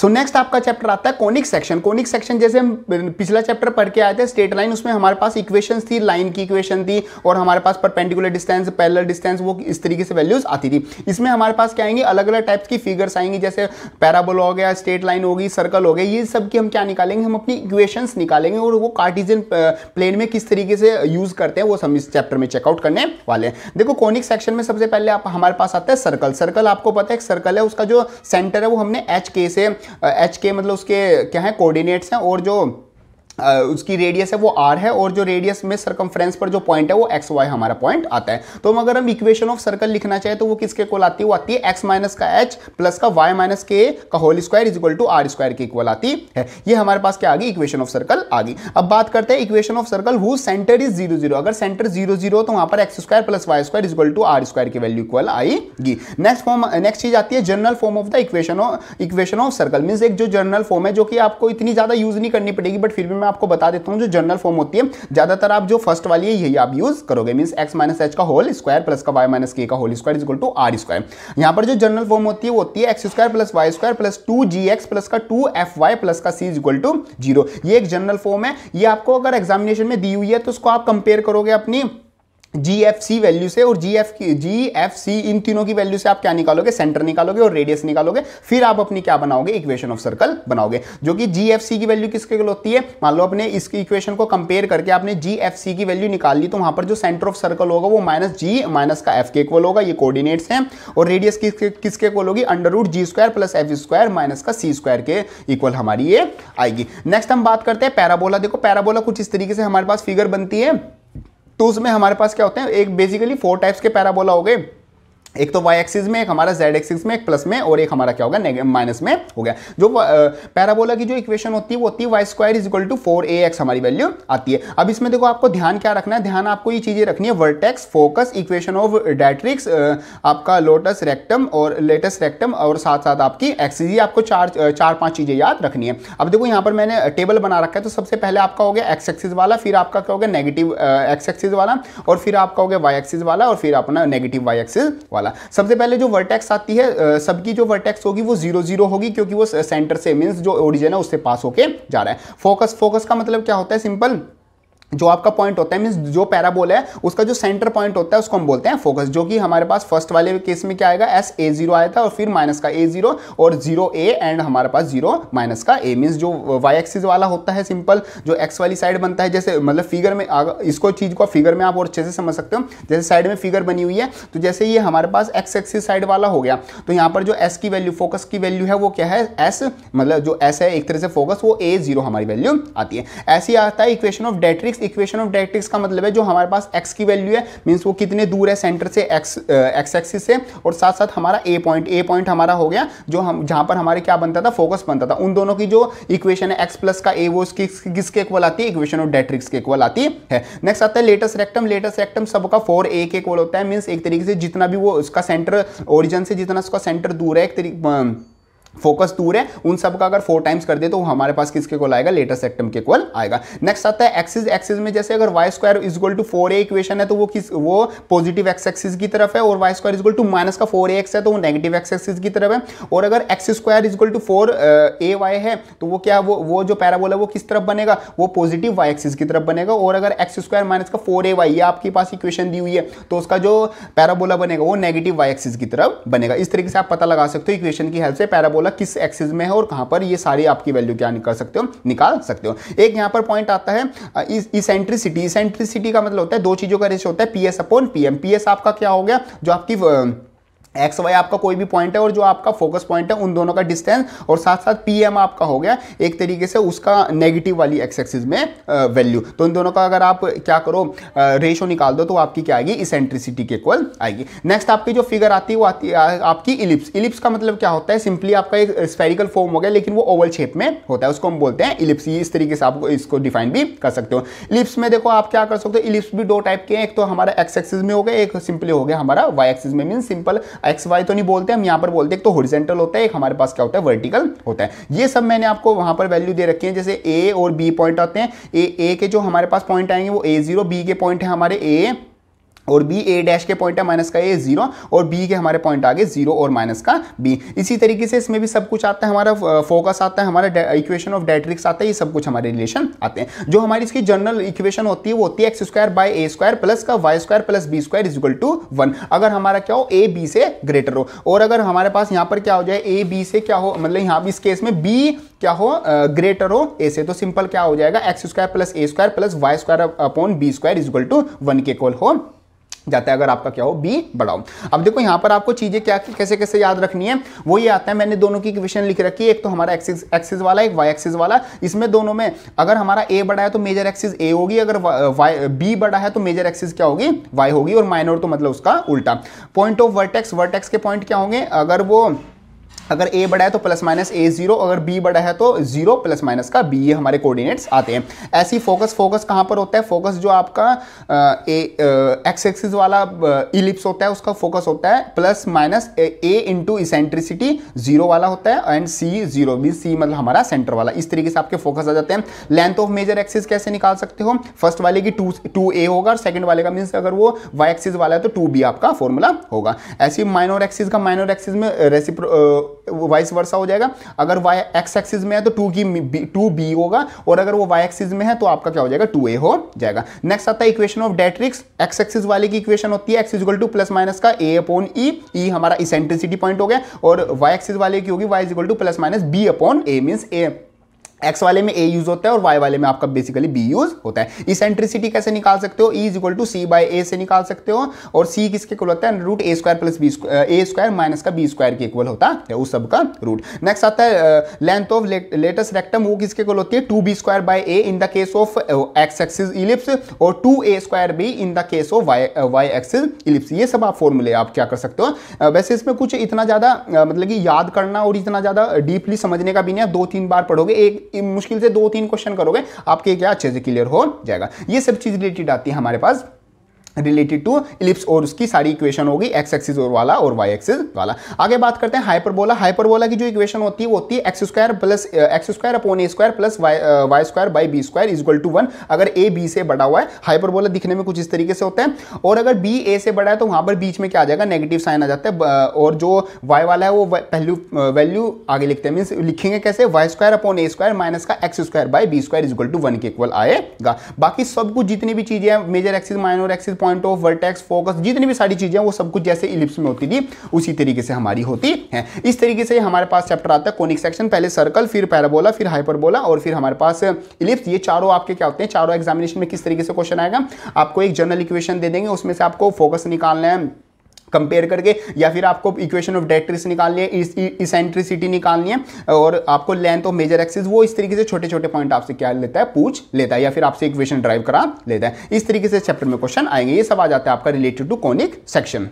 सो so next आपका chapter आता है कॉनिक सेक्शन कॉनिक सेक्शन जैसे हम पिछला चैप्टर पढ़ के आए थे स्टेट लाइन उसमें हमारे पास इक्वेशंस थी लाइन की इक्वेशन थी और हमारे पास परपेंडिकुलर डिस्टेंस पैरेलल डिस्टेंस वो इस तरीके से वैल्यूज आती थी इसमें हमारे पास क्या आएंगे अलग अलग टाइप्स की फिगर्स आएंगी जैसे पैराबोल हो गया स्टेट लाइन होगी सर्कल हो गया ये सब की हम क्या निकालेंगे हम अपनी इक्वेशंस निकालेंगे और वो कार्टिजन प्लेन में किस तरीके से यूज करते हैं वो हम इस चैप्टर में चेकआउट करने वाले हैं देखो कॉनिक सेक्शन में सबसे पहले आप हमारे पास आता है सर्कल सर्कल आपको पता है एक सर्कल है उसका जो सेंटर है वो हमने एच के से एच के मतलब उसके क्या है कोऑर्डिनेट्स हैं और जो उसकी रेडियस है वो आर है और जो रेडियस में सर्कमफ्रेंस पर जो पॉइंट है वो एक्स वाई हमारा पॉइंट आता है तो अगर हम इक्वेशन ऑफ सर्कल लिखना चाहे तो वो किसके कोल आती है वो आती है एक्स माइनस का एच प्लस का वाई माइनस के का whole square equal to R square की इक्वल आती है ये हमारे पास क्या आ गई इक्वेशन ऑफ सर्कल आ गई अब बात करते हैं equation of circle who centre is zero zero अगर सेंटर जीरो जीरो तो वहां पर X square plus Y square equal to R square की वैल्यू इक्वल आएगी नेक्स्ट फॉर्म नेक्स्ट चीज आती है general form of the equation of equation of circle mean एक जो जनरल फॉर्म है जो कि आपको इतनी ज्यादा यूज नहीं करनी पड़ेगी बट फिर भी मैं मैं आपको बता देता हूँ जो जनरल फॉर्म होती है ज़्यादातर आप जो फर्स्ट वाली है यही आप यूज़ करोगे मीन एक्स माइनस एच का होल स्क्वायर प्लस का वाई माइनस के का whole square equal to R square यहाँ पर जो जनरल फॉर्म होती है वो होती है X square plus Y square plus two G X plus का टू एफ वाई प्लस का सी इजल टू जीरो ये एक जनरल फॉर्म है ये आपको अगर एग्जामिनेशन में दी हुई है तो उसको आप कंपेयर करोगे अपनी जी एफ सी वैल्यू से और जी एफ की जी एफ सी इन तीनों की वैल्यू से आप क्या निकालोगे सेंटर निकालोगे और रेडियस निकालोगे फिर आप अपनी क्या बनाओगे इक्वेशन ऑफ सर्कल बनाओगे जो कि जी एफ सी की वैल्यू किसके होती है मान लो अपने इस इक्वेशन को कंपेयर करके आपने जी एफ सी की वैल्यू निकाल ली तो वहां पर जो सेंटर ऑफ सर्कल होगा वो माइनस जी माइनस का एफ के इक्वल होगा ये कोऑर्डिनेट्स हैं और रेडियस किसके किसके इक्वल होगी under root G square plus F square minus का सी स्क्वायर के इक्वल हमारी ये आएगी नेक्स्ट हम बात करते हैं पैराबोला देखो पैराबोला कुछ इस तरीके से हमारे पास फिगर बनती है टूज में हमारे पास क्या होते हैं एक बेसिकली फोर टाइप्स के पैराबोला हो गए एक तो वाई एक्सिस में एक हमारा जेड एक्सिस में एक प्लस में और एक हमारा क्या होगा माइनस में हो गया जो पैराबोला की जो इक्वेशन होती है वो होती है Y square is equal to four A X हमारी वैल्यू आती है अब इसमें देखो आपको ध्यान क्या रखना है ध्यान आपको ये चीज़ें रखनी है vertex focus equation of directrix आपका लोटस रेक्टम और लेटस रेक्टम और साथ साथ आपकी एक्सिस आपको चार चार पाँच चीज़ें याद रखनी है अब देखो यहाँ पर मैंने टेबल बना रखा है तो सबसे पहले आपका हो गया एक्स एक्सिस वाला फिर आपका क्या हो गया नेगेटिव एक्स एक्सिस वाला और फिर आपका हो गया वाई एक्सिस वाला और फिर अपना नेगेटिव वाई एक्सिस वाला वाला सबसे पहले जो वर्टेक्स आती है सबकी जो वर्टेक्स होगी वो जीरो जीरो होगी क्योंकि वो सेंटर से मीन जो ओरिजिन है उससे पास होके जा रहा है फोकस फोकस का मतलब क्या होता है सिंपल जो आपका पॉइंट होता है मीन्स जो पैराबोल है उसका जो सेंटर पॉइंट होता है उसको हम बोलते हैं फोकस जो कि हमारे पास फर्स्ट वाले केस में क्या आएगा एस ए जीरो आया था और फिर माइनस का ए जीरो और जीरो ए एंड हमारे पास जीरो माइनस का ए मीन्स जो वाई एक्सिस वाला होता है सिंपल जो एक्स वाली साइड बनता है जैसे मतलब फिगर में इसको चीज को फिगर में आप और अच्छे से समझ सकते हो जैसे साइड में फिगर बनी हुई है तो जैसे ये हमारे पास एक्स एक्सिस साइड वाला हो गया तो यहाँ पर जो एस की वैल्यू फोकस की वैल्यू है वो क्या है एस मतलब जो एस है एक तरह से फोकस वो ए जीरो हमारी वैल्यू आती है ऐसे आता है equation of directrix directrix equation of directrix का मतलब है जो हमारे पास एक्स की वैल्यू है मीन्स वो कितने दूर है सेंटर से एक्स एक्स एक्सिस से और साथ साथ हमारा ए पॉइंट ए पॉइंट हमारा हो गया जो हम जहाँ पर हमारे क्या बनता था फोकस बनता था उन दोनों की जो इक्वेशन है एक्स प्लस का ए वो उसकी किसके इक्वल आती है इक्वेशन ऑफ डायरेक्ट्रिक्स के इक्वल आती है नेक्स्ट आता है लेटेस्ट रेक्टम लेटेस्ट रेक्टम सबका फोर ए के इक्वल होता है मीन्स एक तरीके से जितना भी वो उसका सेंटर ओरिजन से जितना उसका सेंटर दूर है एक तरीके फोकस दूर है उन सब का अगर फोर टाइम्स कर दे तो हमारे पास किसके कॉल आएगा लेटेस्ट एक्टम के कोल आएगा नेक्स्ट आता है एक्सिस एक्सिस में जैसे अगर Y square is equal to four A equation है तो वो किस वो पॉजिटिव एक्स एक्सिस की तरफ है और Y square is equal to minus का फोर एक्स है तो वो नेगेटिव एक्स एक्सिस की तरफ है और अगर X square is equal to four A Y है तो वो क्या वो वो जो पैराबोल है वो किस तरफ बनेगा वो पॉजिटिव वाई एक्सिस की तरफ बनेगा और अगर एक्स स्क्वायर माइनस का फोर ए वाई ये आपके पास इक्वेशन दी हुई है तो उसका जो पैराबोला बनेगा वो नेगेटिव वाई एक्सिस की तरफ बनेगा इस तरीके से आप पता लगा सकते हो इक्वेशन की हेल्प से पैराबोला बोला मतलब किस एक्सिस में है और कहां पर ये सारी आपकी वैल्यू क्या निकाल सकते हो निकाल सकते हो एक यहां पर पॉइंट आता है इसेंट्रिसिटी इसेंट्रिसिटी का मतलब होता है दो चीज़ों का रेशियो होता है पीएस अपॉन पीएम पीएस आपका क्या हो गया जो आपकी एक्स वाई आपका कोई भी पॉइंट है और जो आपका फोकस पॉइंट है उन दोनों का डिस्टेंस और साथ साथ पी एम आपका हो गया एक तरीके से उसका नेगेटिव वाली एक्स एक्सिस में वैल्यू तो इन दोनों का अगर आप क्या करो रेशो निकाल दो तो आपकी क्या आएगी इसेंट्रिसिटी के इक्वल आएगी नेक्स्ट आपकी जो फिगर आती है वो आती है आपकी इलिप्स इलिप्स का मतलब क्या होता है सिंपली आपका एक स्पेरिकल फॉर्म हो गया लेकिन वो ओवल शेप में होता है उसको हम बोलते हैं इलिप्स इस तरीके से आप इसको डिफाइन भी कर सकते हो इलिप्स में देखो आप क्या कर सकते हो इलिप्स भी दो टाइप के हैं एक तो हमारा एक्स एक्सिस में हो गया एक सिंपली हो गया हमारा वाई एक्सिस में मीन सिंपल एक्स वाई तो नहीं बोलते हम यहाँ पर बोलते हैं एक तो हॉरिजेंटल होता है एक हमारे पास क्या होता है वर्टिकल होता है ये सब मैंने आपको वहाँ पर वैल्यू दे रखी है जैसे ए और बी पॉइंट आते हैं ए ए के जो हमारे पास पॉइंट आएंगे वो ए जीरो बी के पॉइंट है हमारे ए और बी ए डैश के पॉइंट है माइनस का ए जीरो और बी के हमारे पॉइंट आगे जीरो और माइनस का बी इसी तरीके से इसमें भी सब कुछ आता है हमारा फोकस आता है हमारा इक्वेशन ऑफ डायट्रिक्स आता है ये सब कुछ हमारे रिलेशन आते हैं जो हमारी इसकी जनरल इक्वेशन होती है वो होती है X square by A square plus का Y square plus B square is equal to one अगर हमारा क्या हो ए बी से ग्रेटर हो और अगर हमारे पास यहाँ पर क्या हो जाए ए बी से क्या हो मतलब यहाँ इस केस में बी क्या हो ग्रेटर हो ए से तो सिंपल क्या हो जाएगा X square plus A square plus Y square upon B square is equal to one के कॉल हो जाता है अगर आपका क्या हो बी बड़ा हो अब देखो यहाँ पर आपको चीज़ें क्या कैसे कैसे याद रखनी है वो ये आता है मैंने दोनों की इक्वेशन लिख रखी है एक तो हमारा एक्सिस एक्सिस वाला एक वाई एक्सिस वाला इसमें दोनों में अगर हमारा ए बड़ा तो है तो मेजर एक्सिस ए होगी अगर वाई बी बड़ा है तो मेजर एक्सिस क्या होगी वाई होगी और माइनर तो मतलब उसका उल्टा पॉइंट ऑफ वर्टेक्स वर्टेक्स के पॉइंट क्या होंगे अगर वो अगर ए बड़ा है तो प्लस माइनस ए जीरो अगर बी बड़ा है तो जीरो प्लस माइनस का बी ये हमारे कोऑर्डिनेट्स आते हैं ऐसी फोकस फोकस कहाँ पर होता है फोकस जो आपका ए एक्स एक्सिस वाला इलिप्स होता है उसका फोकस होता है plus minus A into eccentricity zero वाला होता है and C zero B C मतलब हमारा सेंटर वाला इस तरीके से आपके फोकस आ जाते हैं लेंथ ऑफ मेजर एक्सिस कैसे निकाल सकते हो फर्स्ट वाले की टू टू ए होगा और सेकेंड वाले का मीन्स अगर वो वाई एक्सिस वाला है तो टू बी आपका फॉर्मूला होगा ऐसी माइनर एक्सिस का माइनोर एक्सिस में रेसिप्रो वाइस वर्षा हो जाएगा अगर वाई एक्स एक्सिस में है तो टू की टू बी होगा और अगर वो वाई एक्सिस में है तो आपका क्या हो जाएगा टू ए हो जाएगा नेक्स्ट आता है equation of directrix X axis वाले की इक्वेशन होती है X equal to plus minus का ए अपॉन ई ई हमारा इसेंट्रिसिटी पॉइंट हो गया और वाई एक्सिस वाले की होगी Y equal to plus minus B upon A means A X वाले में ए यूज होता है और वाई वाले में आपका बेसिकली बी यूज होता है इसेंट्रिसिटी कैसे निकाल सकते हो E is equal to C by A से निकाल सकते हो और सी किसके इक्वल होता है root A square plus B A square minus का बी स्क्वायर के इक्वल होता है उस सब का रूट नेक्स्ट आता है लेंथ ऑफ लेटेस्ट रेक्टम वो किसके इक्वल होती है two B square by A in the case of X axis ellipse और two A square B in the case of Y Y axis ellipse ये सब आप फॉर्मूले आप क्या कर सकते हो uh, वैसे इसमें कुछ इतना ज़्यादा uh, मतलब कि याद करना और इतना ज़्यादा डीपली uh, समझने का भी नहीं है दो तीन बार पढ़ोगे एक मुश्किल से दो तीन क्वेश्चन करोगे आपके क्या अच्छे से क्लियर हो जाएगा ये सब चीज़ रिलेटेड आती है हमारे पास रिलेटेड टू इलिप्स और उसकी सारी इक्वेशन होगी एक्स एक्सिस और वाला और वाई एक्सिस वाला आगे बात करते हैं हाइपरबोला हाइपरबोला की जो इक्वेशन होती है वो होती है X square plus X square upon A square plus Y Y square by B square is to one अगर ए बी से बड़ा हुआ है हाइपरबोला दिखने में कुछ इस तरीके से होता है और अगर बी ए से बड़ा है तो वहाँ पर बीच में क्या आ जाएगा नेगेटिव साइन आ जाता है और जो वाई वाला है वो पहलू वैल्यू आगे लिखते हैं मीन्स लिखेंगे कैसे Y square upon A square minus का X square by B square is to one के इक्वल आएगा बाकी सब कुछ जितनी भी चीज़ें major axis minor axis point of vertex focus जितनी भी सारी चीज़ें वो सब कुछ जैसे इलिप्स में होती थी उसी तरीके से हमारी होती है इस तरीके से हमारे पास चैप्टर आता है कोनिक सेक्शन पहले सर्कल फिर पैराबोला फिर हाइपरबोला और फिर हमारे पास इलिप्स ये चारों आपके क्या होते हैं चारों एग्जामिनेशन में किस तरीके से क्वेश्चन आएगा आपको एक जनरल इक्वेशन दे देंगे उसमें से आपको फोकस निकालना है कंपेयर करके या फिर आपको इक्वेशन ऑफ डायरेक्ट्रिक्स निकालनी है इसेंट्रिसिटी निकालनी है और आपको लेंथ ऑफ मेजर एक्सिस वो इस तरीके से छोटे छोटे पॉइंट आपसे क्या लेता है पूछ लेता है या फिर आपसे इक्वेशन ड्राइव करा लेता है इस तरीके से चैप्टर में क्वेश्चन आएंगे ये सब आ जाता है आपका रिलेटेड टू कॉनिक सेक्शन